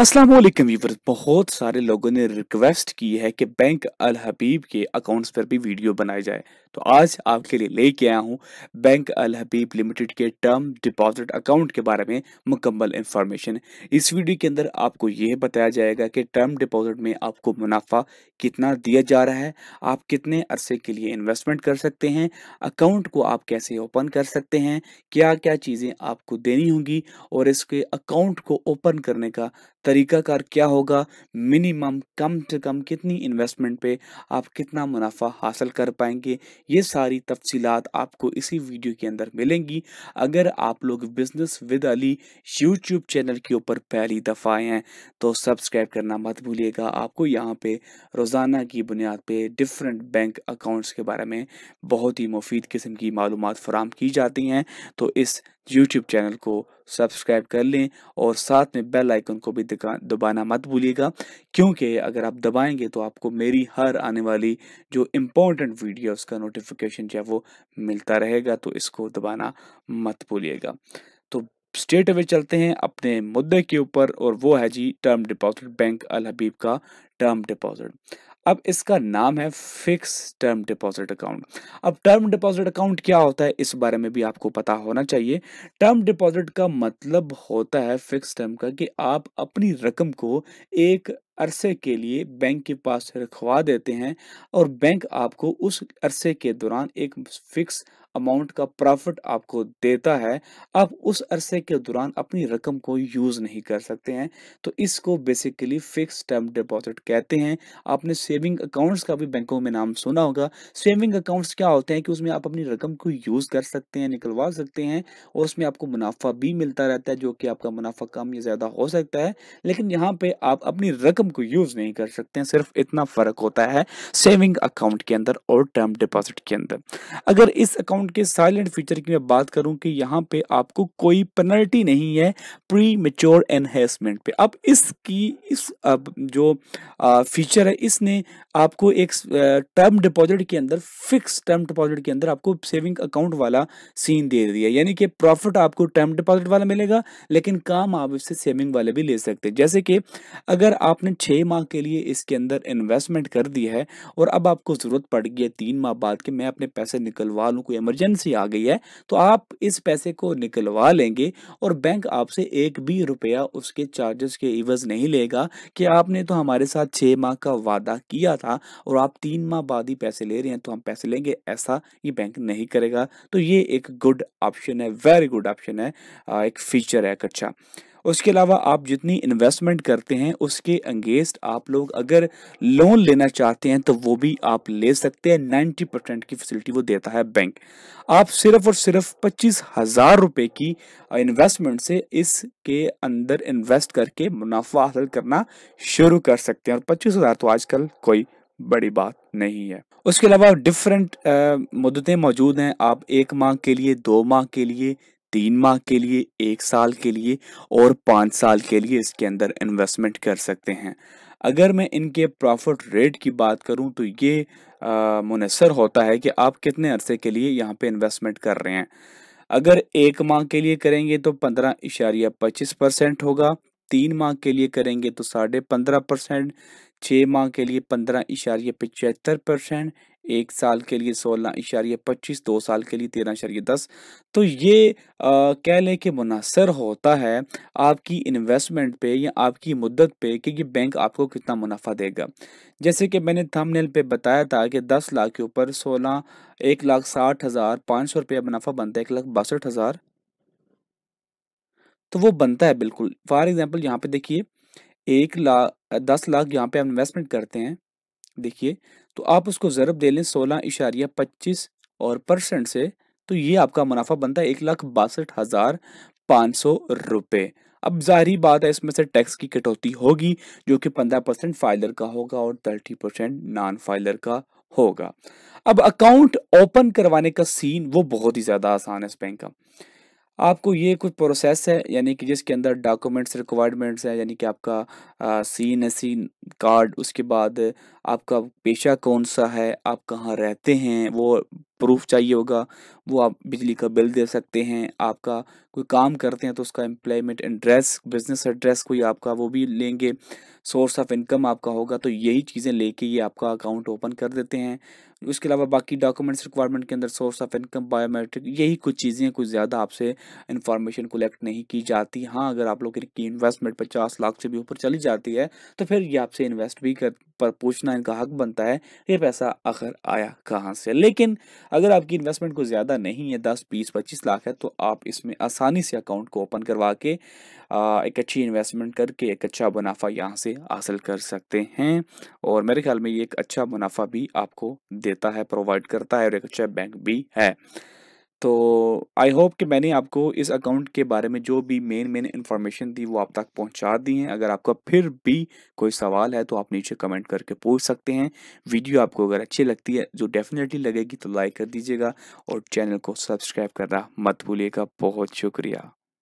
अस्सलाम वालेकुम बहुत सारे लोगों ने रिक्वेस्ट की है कि बैंक अल हबीब के अकाउंट्स पर भी वीडियो बनाई जाए तो आज आपके लिए लेके आया हूँ बैंक अल हबीब लिमिटेड के टर्म डिपॉजिट अकाउंट के बारे में मुकम्मल इंफॉर्मेशन इस वीडियो के अंदर आपको यह बताया जाएगा कि टर्म डिपॉजिट में आपको मुनाफा कितना दिया जा रहा है आप कितने अरसे के लिए इन्वेस्टमेंट कर सकते हैं अकाउंट को आप कैसे ओपन कर सकते हैं क्या क्या चीज़ें आपको देनी होंगी और इसके अकाउंट को ओपन करने का तरीकाकार क्या होगा मिनिमम कम से कम कितनी इन्वेस्टमेंट पे आप कितना मुनाफा हासिल कर पाएंगे ये सारी तफसीलात आपको इसी वीडियो के अंदर मिलेंगी अगर आप लोग business with Ali YouTube channel के ऊपर पहली दफ़ा आए हैं तो सब्सक्राइब करना मत भूलिएगा आपको यहाँ पे रोज़ाना की बुनियाद पे डिफरेंट बैंक अकाउंट्स के बारे में बहुत ही मुफीद किस्म की मालूम फ़राम की जाती हैं तो इस यूट्यूब चैनल को सब्सक्राइब कर लें और साथ में बेल आइकन को भी दबाना मत भूलिएगा क्योंकि अगर आप दबाएंगे तो आपको मेरी हर आने वाली जो इम्पोर्टेंट वीडियोस का नोटिफिकेशन जो है वो मिलता रहेगा तो इसको दबाना मत भूलिएगा तो स्टेट अवे चलते हैं अपने मुद्दे के ऊपर और वो है जी term deposit bank Al Habib का टर्म डिपॉजिट अब इसका नाम है फिक्स टर्म डिपॉजिट अकाउंट अब टर्म डिपॉजिट अकाउंट क्या होता है इस बारे में भी आपको पता होना चाहिए टर्म डिपॉजिट का मतलब होता है फिक्स टर्म का कि आप अपनी रकम को एक अरसे के लिए बैंक के पास रखवा देते हैं और बैंक आपको उस अरसे के दौरान एक फिक्स अमाउंट का प्रॉफिट आपको देता है आप उस अरसे के दौरान अपनी रकम को यूज़ नहीं कर सकते हैं तो इसको बेसिकली फिक्स टर्म डिपॉजिट कहते हैं आपने सेविंग अकाउंट्स का भी बैंकों में नाम सुना होगा सेविंग अकाउंट्स क्या होते हैं कि उसमें आप अपनी रकम को यूज़ कर सकते हैं निकलवा सकते हैं और उसमें आपको मुनाफा भी मिलता रहता है जो कि आपका मुनाफा कम या ज़्यादा हो सकता है लेकिन यहाँ पे आप अपनी रकम को यूज़ नहीं कर सकते हैं सिर्फ इतना फ़र्क होता है सेविंग अकाउंट के अंदर और टर्म डिपॉजिट के अंदर अगर इस अकाउंट साउंड के साइलेंट फीचर की मैं बात करूं कि यहां पे आपको कोई पेनल्टी नहीं है प्री मेच्योर एनहेंसमेंट पे अब इसकी इस अब जो फीचर है इसने आपको एक टर्म डिपॉजिट के अंदर फिक्स टर्म डिपॉजिट के अंदर आपको सेविंग अकाउंट वाला सीन दे दिया यानी कि प्रॉफिट आपको टर्म डिपॉजिट वाला मिलेगा लेकिन काम आप इससे सेविंग वाले भी ले सकते हैं जैसे कि अगर आपने छः माह के लिए इसके अंदर इन्वेस्टमेंट कर दिया है और अब आपको ज़रूरत पड़ गई है तीन माह बाद कि मैं अपने पैसे निकलवा लूँ कोई इमरजेंसी आ गई है तो आप इस पैसे को निकलवा लेंगे और बैंक आपसे एक भी रुपया उसके चार्जेस के इवज नहीं लेगा कि आपने तो हमारे साथ छः माह का वादा किया था और आप तीन माह बाद ही पैसे ले रहे हैं तो हम पैसे लेंगे ऐसा ये बैंक नहीं करेगा तो ये एक गुड ऑप्शन है वेरी गुड ऑप्शन है एक फीचर है कच्चा अच्छा उसके अलावा आप जितनी इन्वेस्टमेंट करते हैं उसके अंगेंस्ट आप लोग अगर लोन लेना चाहते हैं तो वो भी आप ले सकते हैं नाइन्टी परसेंट की फैसिलिटी वो देता है बैंक आप सिर्फ और सिर्फ पच्चीस हज़ार रुपये की इन्वेस्टमेंट से इसके अंदर इन्वेस्ट करके मुनाफा हासिल करना शुरू कर सकते हैं और पच्चीस हज़ार तो आजकल कोई बड़ी बात नहीं है उसके अलावा डिफरेंट मुद्दतें मौजूद हैं आप एक माह के लिए दो माह के लिए तीन माह के लिए एक साल के लिए और पाँच साल के लिए इसके अंदर इन्वेस्टमेंट कर सकते हैं अगर मैं इनके प्रॉफिट रेट की बात करूं तो ये मुनसर होता है कि आप कितने अरसे के लिए यहाँ पे इन्वेस्टमेंट कर रहे हैं अगर एक माह के लिए करेंगे तो पंद्रह इशारिया पच्चीस परसेंट होगा तीन माह के लिए करेंगे तो साढ़े पंद्रह परसेंट छः माह के लिए पंद्रह इशारिय पचहत्तर परसेंट एक साल के लिए सोलह इशारे पच्चीस दो साल के लिए तेरह इशारे दस तो ये आ, कह लें कि मुनासर होता है आपकी इन्वेस्टमेंट पे या आपकी मुद्दत पे कि ये बैंक आपको कितना मुनाफा देगा जैसे कि मैंने थंबनेल पे बताया था कि दस लाख के ऊपर सोलह एक लाख साठ हज़ार पाँच सौ रुपया मुनाफा बनता है एक लाख बासठ हज़ार तो वो बनता है बिल्कुल फॉर एग्जाम्पल यहाँ पे देखिए एक लाख दस लाख यहाँ पे हम इन्वेस्टमेंट करते हैं देखिए तो आप उसको ज़रब दे लें सोलह इशारिया पच्चीस और परसेंट से तो ये आपका मुनाफा बनता है एक लाख बासठ हज़ार पाँच सौ रुपये अब जाहिर बात है इसमें से टैक्स की कटौती होगी जो कि पंद्रह परसेंट फाइलर का होगा और थर्टी परसेंट नॉन फाइलर का होगा अब अकाउंट ओपन करवाने का सीन वो बहुत ही ज़्यादा आसान है इस बैंक का आपको ये कुछ प्रोसेस है यानी कि जिसके अंदर डॉक्यूमेंट्स रिक्वायरमेंट्स है यानी कि आपका C N S C card उसके बाद आपका पेशा कौन सा है आप कहाँ रहते हैं वो प्रूफ चाहिए होगा वो आप बिजली का बिल दे सकते हैं आपका कोई काम करते हैं तो उसका एम्प्लॉयमेंट एड्रेस बिजनेस एड्रेस कोई आपका वो भी लेंगे सोर्स ऑफ इनकम आपका होगा तो यही चीज़ें लेके ये आपका अकाउंट ओपन कर देते हैं उसके अलावा बाकी डॉक्यूमेंट्स रिक्वायरमेंट के अंदर सोर्स ऑफ इनकम बायोमेट्रिक यही कुछ चीज़ें कुछ ज़्यादा आपसे इन्फॉर्मेशन कलेक्ट नहीं की जाती हाँ अगर आप लोग की इन्वेस्टमेंट पचास लाख से भी ऊपर चली जाए जाती है तो फिर ये आपसे इन्वेस्ट भी कर पर पूछना इनका हक बनता है ये पैसा आखिर आया कहाँ से लेकिन अगर आपकी इन्वेस्टमेंट को ज़्यादा नहीं है दस बीस पच्चीस लाख है तो आप इसमें आसानी से अकाउंट को ओपन करवा के आ, एक अच्छी इन्वेस्टमेंट करके एक अच्छा मुनाफा यहाँ से हासिल कर सकते हैं और मेरे ख्याल में ये एक अच्छा मुनाफा भी आपको देता है प्रोवाइड करता है और एक अच्छा बैंक भी है तो आई होप कि मैंने आपको इस अकाउंट के बारे में जो भी मेन मेन इन्फॉर्मेशन दी वो आप तक पहुंचा दी हैं अगर आपका फिर भी कोई सवाल है तो आप नीचे कमेंट करके पूछ सकते हैं वीडियो आपको अगर अच्छी लगती है जो डेफिनेटली लगेगी तो लाइक कर दीजिएगा और चैनल को सब्सक्राइब करना मत भूलिएगा बहुत शुक्रिया